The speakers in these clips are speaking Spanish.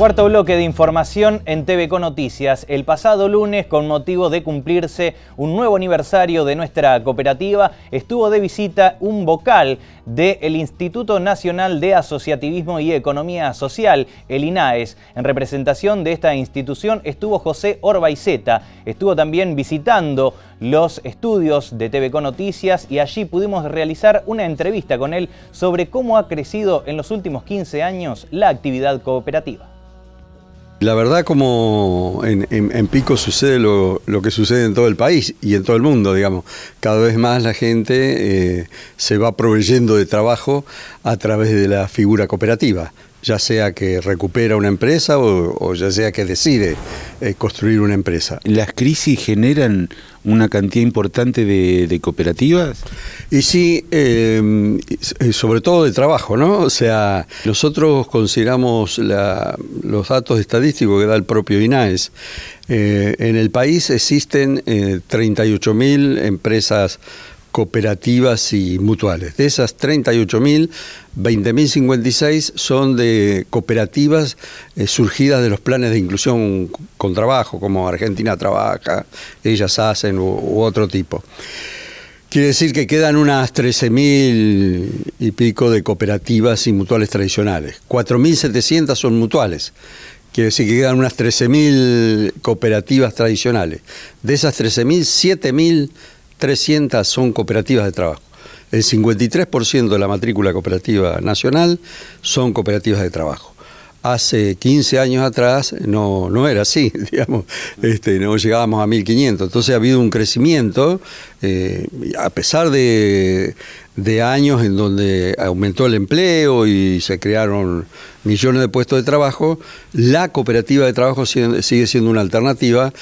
Cuarto bloque de información en TVCO Noticias. El pasado lunes, con motivo de cumplirse un nuevo aniversario de nuestra cooperativa, estuvo de visita un vocal del Instituto Nacional de Asociativismo y Economía Social, el INAES. En representación de esta institución estuvo José Orbaiceta. Estuvo también visitando los estudios de TVCO Noticias y allí pudimos realizar una entrevista con él sobre cómo ha crecido en los últimos 15 años la actividad cooperativa la verdad como en, Pico sucede lo, que sucede en todo el país y en todo el mundo, digamos. Cada vez más la gente eh, se va proveyendo de trabajo a través de la figura cooperativa ya sea que recupera una empresa o, ya sea que decide eh, construir una empresa. ¿Las crisis generan una cantidad importante de, cooperativas? Y sí, eh, sobre todo de trabajo, ¿no? O sea, nosotros consideramos los datos estadísticos que da el propio INAES. Eh, en el país existen 38.000 empresas cooperativas y mutuales. De esas 38.000, 20.056 son de cooperativas eh, surgidas de los planes de inclusión con trabajo, como Argentina Trabaja, ellas hacen u, u otro tipo. Quiere decir que quedan unas 13.000 y pico de cooperativas y mutuales tradicionales. 4.700 son mutuales. Quiere decir que quedan unas 13.000 cooperativas tradicionales. De esas 13.000, 7.000 300 son cooperativas de trabajo. El 53% de la matrícula cooperativa nacional son cooperativas de trabajo. Hace 15 años atrás no, no era así, digamos, este, no llegábamos a 1.500. Entonces ha habido un crecimiento, eh, a pesar de, de años en donde aumentó el empleo y se crearon millones de puestos de trabajo, la cooperativa de trabajo sigue siendo una alternativa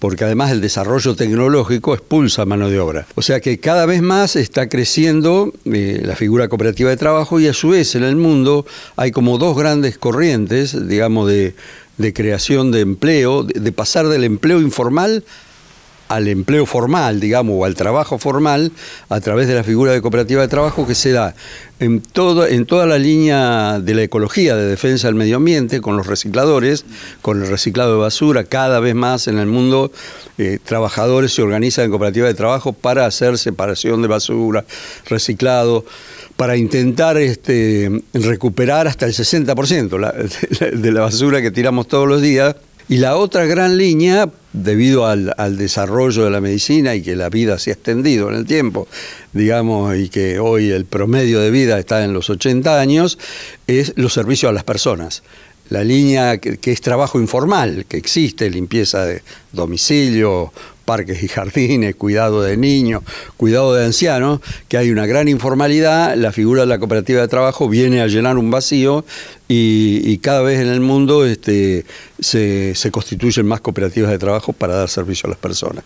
porque además el desarrollo tecnológico expulsa mano de obra. O sea que cada vez más está creciendo eh, la figura cooperativa de trabajo y a su vez en el mundo hay como dos grandes corrientes, digamos, de, de creación de empleo, de pasar del empleo informal al empleo formal, digamos, o al trabajo formal a través de la figura de cooperativa de trabajo que se da en, todo, en toda la línea de la ecología, de defensa del medio ambiente, con los recicladores, con el reciclado de basura, cada vez más en el mundo eh, trabajadores se organizan en cooperativa de trabajo para hacer separación de basura, reciclado, para intentar este, recuperar hasta el 60% de la basura que tiramos todos los días y la otra gran línea, debido al, desarrollo de la medicina y que la vida se ha extendido en el tiempo, digamos, y que hoy el promedio de vida está en los 80 años, es los servicios a las personas. La línea que, que es trabajo informal, que existe, limpieza de domicilio, parques y jardines, cuidado de niños, cuidado de ancianos, que hay una gran informalidad, la figura de la cooperativa de trabajo viene a llenar un vacío y, cada vez en el mundo este, se, se constituyen más cooperativas de trabajo para dar servicio a las personas.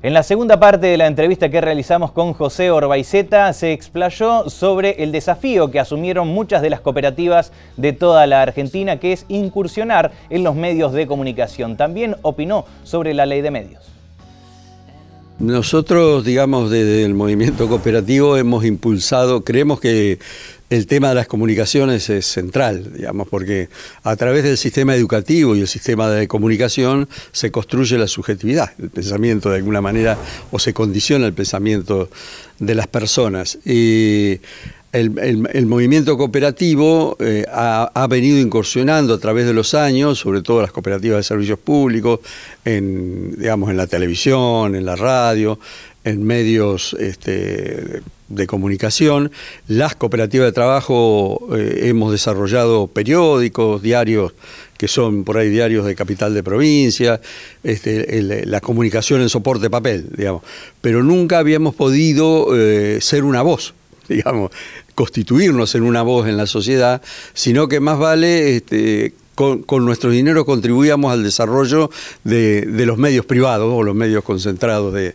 En la segunda parte de la entrevista que realizamos con José Orbaizeta se explayó sobre el desafío que asumieron muchas de las cooperativas de toda la Argentina, que es incursionar en los medios de comunicación. También opinó sobre la ley de medios. Nosotros, digamos, desde el movimiento cooperativo hemos impulsado, creemos que el tema de las comunicaciones es central, digamos, porque a través del sistema educativo y el sistema de comunicación se construye la subjetividad, el pensamiento de alguna manera, o se condiciona el pensamiento de las personas el, movimiento cooperativo eh, ha, venido incursionando a través de los años, sobre todo las cooperativas de servicios públicos, en, digamos, en la televisión, en la radio, en medios este, de comunicación. Las cooperativas de trabajo eh, hemos desarrollado periódicos, diarios que son por ahí diarios de capital de provincia, este, la comunicación en soporte papel, digamos. Pero nunca habíamos podido eh, ser una voz digamos, constituirnos en una voz en la sociedad, sino que más vale este, con, nuestro dinero contribuíamos al desarrollo de, los medios privados o los medios concentrados de,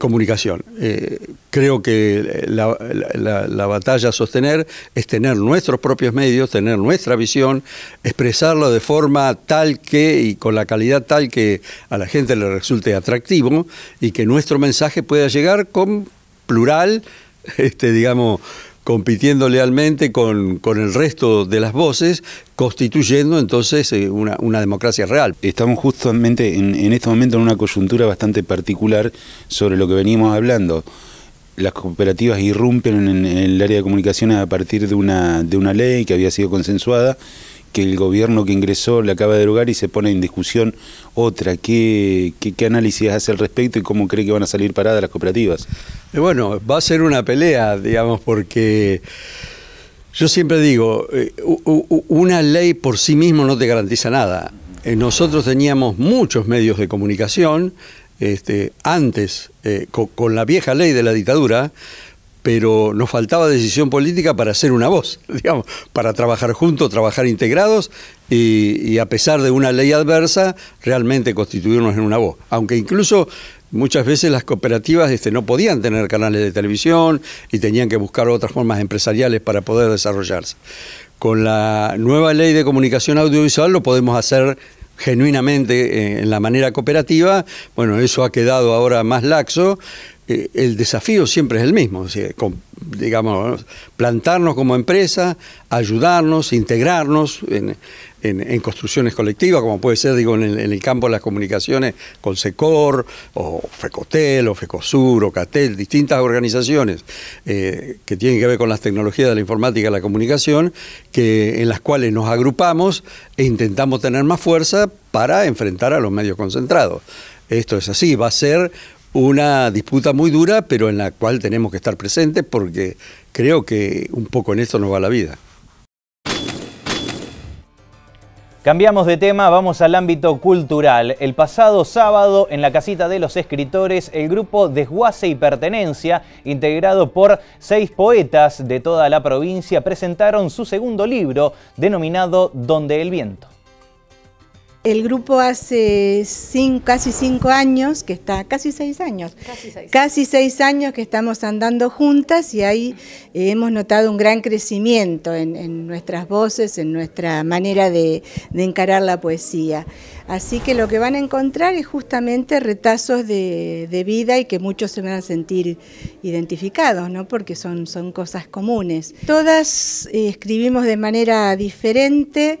comunicación. Eh, creo que la, la, batalla a sostener es tener nuestros propios medios, tener nuestra visión, expresarlo de forma tal que y con la calidad tal que a la gente le resulte atractivo y que nuestro mensaje pueda llegar con plural Este, digamos, compitiendo lealmente con, el resto de las voces, constituyendo entonces eh, una, democracia real. Estamos justamente en, este momento en una coyuntura bastante particular sobre lo que veníamos hablando. Las cooperativas irrumpen en, el área de comunicaciones a partir de de una ley que había sido consensuada que el gobierno que ingresó le acaba de derogar y se pone en discusión otra. ¿Qué, qué, análisis hace al respecto y cómo cree que van a salir paradas las cooperativas? Eh, bueno, va a ser una pelea, digamos, porque... Yo siempre digo, eh, una ley por sí mismo no te garantiza nada. Eh, nosotros teníamos muchos medios de comunicación, este, antes, con, la vieja ley de la dictadura, pero nos faltaba decisión política para ser una voz, digamos, para trabajar juntos, trabajar integrados y, a pesar de una ley adversa, realmente constituirnos en una voz. Aunque incluso muchas veces las cooperativas este, no podían tener canales de televisión y tenían que buscar otras formas empresariales para poder desarrollarse. Con la nueva ley de comunicación audiovisual lo podemos hacer genuinamente eh, en la manera cooperativa, bueno, eso ha quedado ahora más laxo. Eh, el desafío siempre es el mismo, digamos, plantarnos como empresa, ayudarnos, integrarnos en, construcciones colectivas, como puede ser, digo, en el, campo de las comunicaciones con SECOR, o FECOTEL, o FECOSUR, o CATEL, distintas organizaciones eh, que tienen que ver con las tecnologías de la informática y la comunicación, que, en las cuales nos agrupamos e intentamos tener más fuerza para enfrentar a los medios concentrados. Esto es así, va a ser una disputa muy dura, pero en la cual tenemos que estar presentes porque creo que un poco en esto nos va la vida. Cambiamos de tema, vamos al ámbito cultural. El pasado sábado, en la casita de los escritores, el grupo Desguace y Pertenencia, integrado por seis poetas de toda la provincia, presentaron su segundo libro, denominado Donde el Viento el grupo hace casi cinco años, que está casi seis años, casi seis. años que estamos andando juntas y ahí eh, hemos notado un gran crecimiento en, nuestras voces, en nuestra manera de, encarar la poesía. Así que lo que van a encontrar es justamente retazos de, vida y que muchos se van a sentir identificados, ¿no? porque son, cosas comunes. Todas eh, escribimos de manera diferente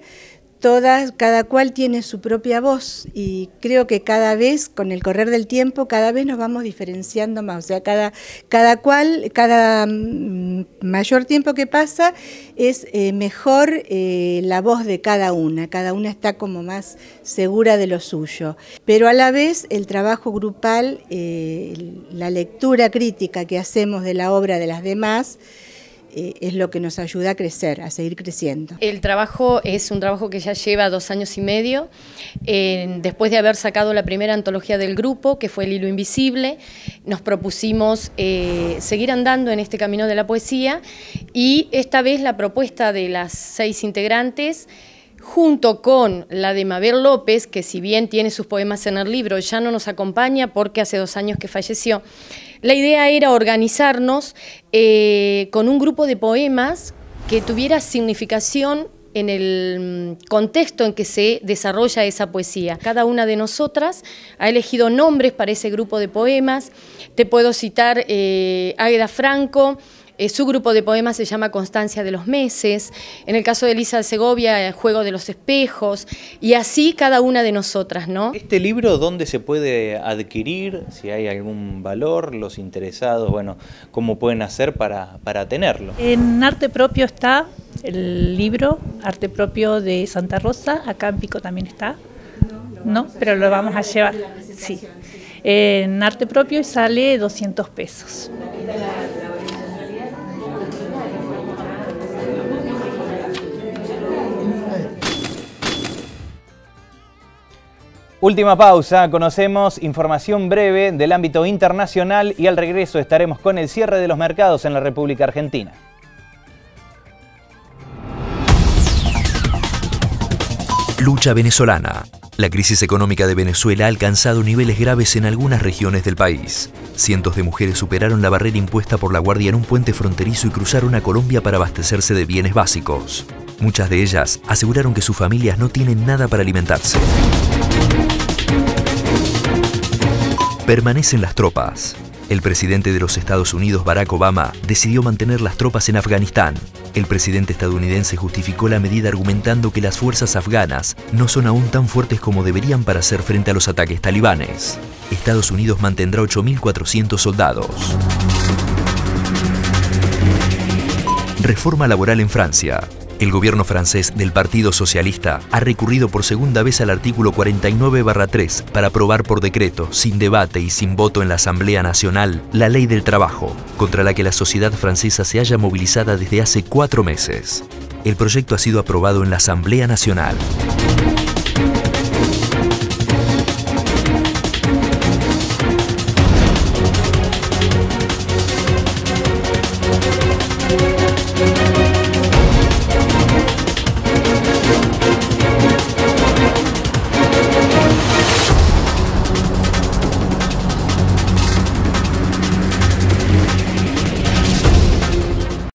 todas, cada cual tiene su propia voz y creo que cada vez, con el correr del tiempo, cada vez nos vamos diferenciando más. O sea, cada, cada cual, cada mm, mayor tiempo que pasa es eh, mejor eh, la voz de cada una. Cada una está como más segura de lo suyo. Pero a la vez el trabajo grupal, eh, la lectura crítica que hacemos de la obra de las demás, eh, es lo que nos ayuda a crecer, a seguir creciendo. El trabajo es un trabajo que ya lleva dos años y medio, después de haber sacado la primera antología del grupo, que fue El Hilo Invisible, nos propusimos eh, seguir andando en este camino de la poesía y esta vez la propuesta de las seis integrantes junto con la de Mabel López, que si bien tiene sus poemas en el libro, ya no nos acompaña porque hace dos años que falleció. La idea era organizarnos eh, con un grupo de poemas que tuviera significación en el mm, contexto en que se desarrolla esa poesía. Cada una de nosotras ha elegido nombres para ese grupo de poemas. Te puedo citar eh, Águeda Franco, eh, su grupo de poemas se llama Constancia de los Meses, en el caso de Elisa de Segovia, el eh, Juego de los Espejos, y así cada una de nosotras, ¿no? ¿Este libro dónde se puede adquirir? Si hay algún valor, los interesados, bueno, ¿cómo pueden hacer para, para tenerlo? En Arte Propio está el libro, Arte Propio de Santa Rosa, acá en Pico también está. No, pero lo vamos a llevar. Sí. En arte propio sale 200 pesos. Última pausa, conocemos información breve del ámbito internacional y al regreso estaremos con el cierre de los mercados en la República Argentina. Lucha venezolana. La crisis económica de Venezuela ha alcanzado niveles graves en algunas regiones del país. Cientos de mujeres superaron la barrera impuesta por la Guardia en un puente fronterizo y cruzaron a Colombia para abastecerse de bienes básicos. Muchas de ellas aseguraron que sus familias no tienen nada para alimentarse. Permanecen las tropas. El presidente de los Estados Unidos, Barack Obama, decidió mantener las tropas en Afganistán. El presidente estadounidense justificó la medida argumentando que las fuerzas afganas no son aún tan fuertes como deberían para hacer frente a los ataques talibanes. Estados Unidos mantendrá 8.400 soldados. Reforma laboral en Francia. El gobierno francés del Partido Socialista ha recurrido por segunda vez al artículo 49-3 para aprobar por decreto, sin debate y sin voto en la Asamblea Nacional, la Ley del Trabajo, contra la que la sociedad francesa se haya movilizada desde hace cuatro meses. El proyecto ha sido aprobado en la Asamblea Nacional.